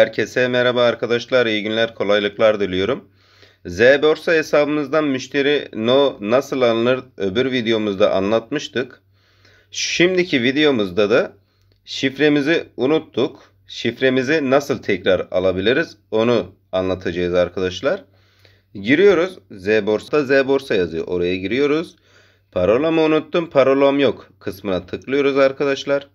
Herkese merhaba arkadaşlar. İyi günler, kolaylıklar diliyorum. Z borsa hesabımızdan müşteri no nasıl alınır öbür videomuzda anlatmıştık. Şimdiki videomuzda da şifremizi unuttuk. Şifremizi nasıl tekrar alabiliriz onu anlatacağız arkadaşlar. Giriyoruz. Z borsa Z borsa yazıyor. Oraya giriyoruz. Parolamı unuttum. Parolam yok kısmına tıklıyoruz arkadaşlar.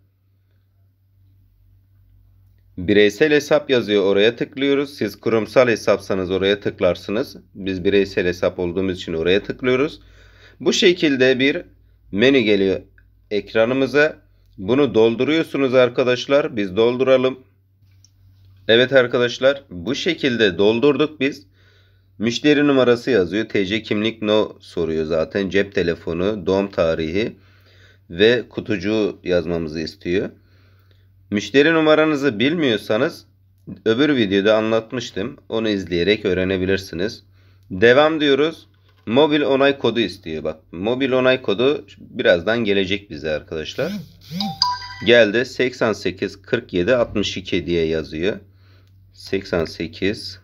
Bireysel hesap yazıyor oraya tıklıyoruz. Siz kurumsal hesapsanız oraya tıklarsınız. Biz bireysel hesap olduğumuz için oraya tıklıyoruz. Bu şekilde bir menü geliyor ekranımıza. Bunu dolduruyorsunuz arkadaşlar. Biz dolduralım. Evet arkadaşlar bu şekilde doldurduk biz. Müşteri numarası yazıyor. TC kimlik no soruyor zaten. Cep telefonu, doğum tarihi ve kutucuğu yazmamızı istiyor. Müşteri numaranızı bilmiyorsanız öbür videoda anlatmıştım. Onu izleyerek öğrenebilirsiniz. Devam diyoruz. Mobil onay kodu istiyor bak. Mobil onay kodu birazdan gelecek bize arkadaşlar. Geldi 88 47 62 diye yazıyor. 88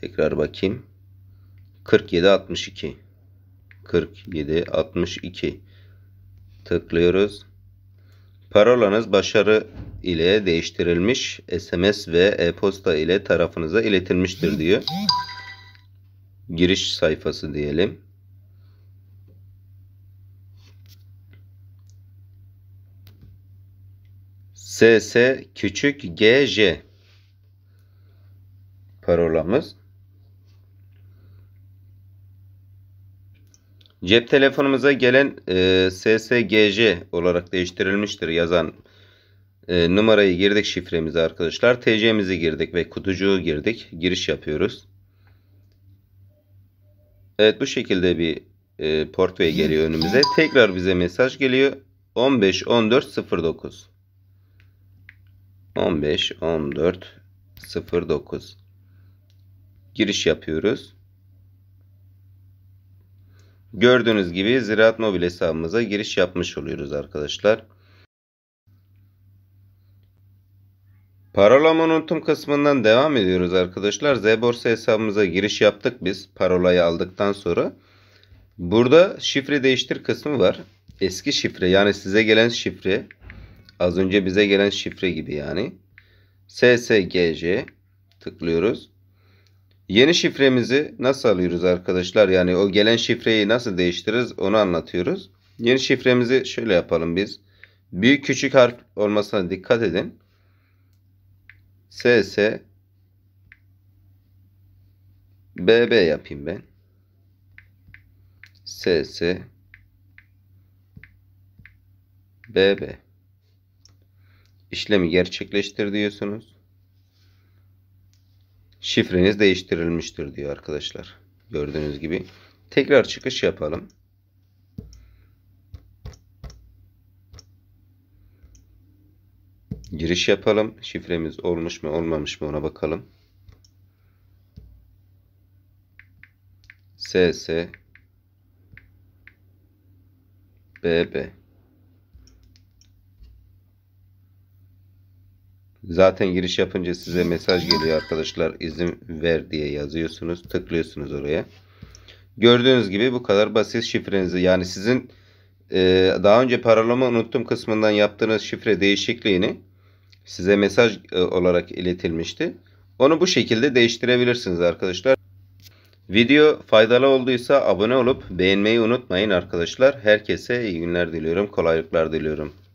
tekrar bakayım. 47 62 47 62 tıklıyoruz. Parolanız başarı ile değiştirilmiş SMS ve e-posta ile tarafınıza iletilmiştir diyor. Giriş sayfası diyelim. SS küçük GJ parolamız. Cep telefonumuza gelen e, SSGC olarak değiştirilmiştir yazan e, numarayı girdik şifremizi arkadaşlar. TC'mizi girdik ve kutucuğu girdik. Giriş yapıyoruz. Evet bu şekilde bir e, portföy geliyor önümüze. Tekrar bize mesaj geliyor. 15 14 09 15 14 09 giriş yapıyoruz. Gördüğünüz gibi Ziraat Mobil hesabımıza giriş yapmış oluyoruz arkadaşlar. Parolamı unuttum kısmından devam ediyoruz arkadaşlar. Z borsa hesabımıza giriş yaptık biz parolayı aldıktan sonra. Burada şifre değiştir kısmı var. Eski şifre yani size gelen şifre az önce bize gelen şifre gibi yani. SSGC tıklıyoruz. Yeni şifremizi nasıl alıyoruz arkadaşlar? Yani o gelen şifreyi nasıl değiştiririz onu anlatıyoruz. Yeni şifremizi şöyle yapalım biz. Büyük küçük harf olmasına dikkat edin. SS BB yapayım ben. SS BB İşlemi gerçekleştir diyorsunuz şifreniz değiştirilmiştir diyor arkadaşlar. Gördüğünüz gibi. Tekrar çıkış yapalım. Giriş yapalım. Şifremiz olmuş mu olmamış mı ona bakalım. SS BB Zaten giriş yapınca size mesaj geliyor arkadaşlar. izin ver diye yazıyorsunuz. Tıklıyorsunuz oraya. Gördüğünüz gibi bu kadar basit şifrenizi yani sizin e, daha önce paralama unuttum kısmından yaptığınız şifre değişikliğini size mesaj e, olarak iletilmişti. Onu bu şekilde değiştirebilirsiniz arkadaşlar. Video faydalı olduysa abone olup beğenmeyi unutmayın arkadaşlar. Herkese iyi günler diliyorum, kolaylıklar diliyorum.